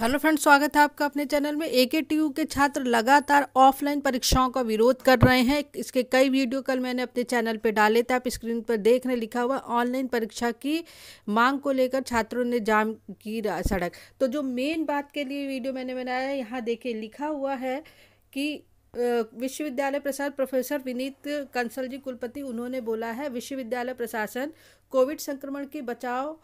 hello friends स्वागत है आपका अपने चैनल में ए के टी यू के छात्र लगातार ऑफलाइन परीक्षाओं का विरोध कर रहे हैं इसके कई वीडियो कल मैंने अपने चैनल पर डाले थे आप स्क्रीन पर देख रहे लिखा हुआ ऑनलाइन परीक्षा की मांग को लेकर छात्रों ने जाम की सड़क तो जो मेन बात के लिए वीडियो मैंने बनाया है यहाँ देखिए लिखा हुआ है कि विश्वविद्यालय प्रसार प्रोफेसर विनीत कंसल जी कुलपति उन्होंने बोला है विश्वविद्यालय प्रशासन कोविड संक्रमण के बचाव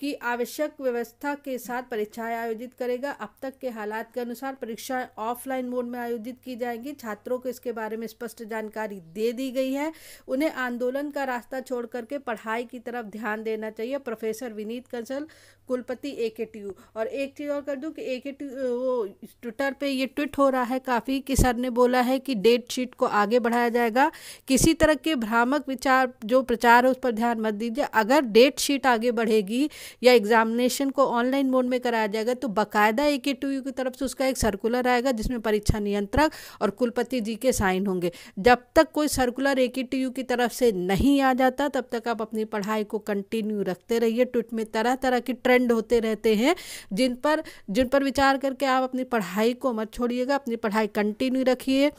की आवश्यक व्यवस्था के साथ परीक्षाएं आयोजित करेगा अब तक के हालात के अनुसार परीक्षाएं ऑफलाइन मोड में आयोजित की जाएंगी छात्रों को इसके बारे में स्पष्ट जानकारी दे दी गई है उन्हें आंदोलन का रास्ता छोड़ करके पढ़ाई की तरफ ध्यान देना चाहिए प्रोफेसर विनीत कंसल कुलपति ए के टी यू और एक चीज़ और कर दूँ कि ए के टी वो ट्विटर पर ये ट्वीट हो रहा है काफ़ी कि सर ने बोला है कि डेट शीट को आगे बढ़ाया जाएगा किसी तरह के भ्रामक विचार जो प्रचार है उस पर ध्यान मत दीजिए अगर डेट शीट आगे बढ़ेगी या एग्जामिनेशन को ऑनलाइन मोड में कराया जाएगा तो बाकायदा ए के टू यू की तरफ से उसका एक सर्कुलर आएगा जिसमें परीक्षा नियंत्रक और कुलपति जी के साइन होंगे जब तक कोई सर्कुलर ए के टू यू की तरफ से नहीं आ जाता तब तक आप अपनी पढ़ाई को कंटिन्यू रखते रहिए ट्विट में तरह तरह के ट्रेंड होते रहते हैं जिन पर जिन पर विचार करके आप अपनी पढ़ाई को मत छोड़िएगा अपनी पढ़ाई कंटिन्यू रखिए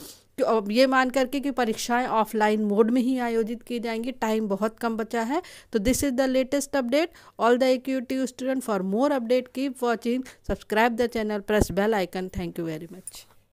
ये मान करके कि परीक्षाएं ऑफलाइन मोड में ही आयोजित की जाएंगी टाइम बहुत कम बचा है तो this is the latest update all the acuity student for more update keep watching subscribe the channel press bell icon thank you very much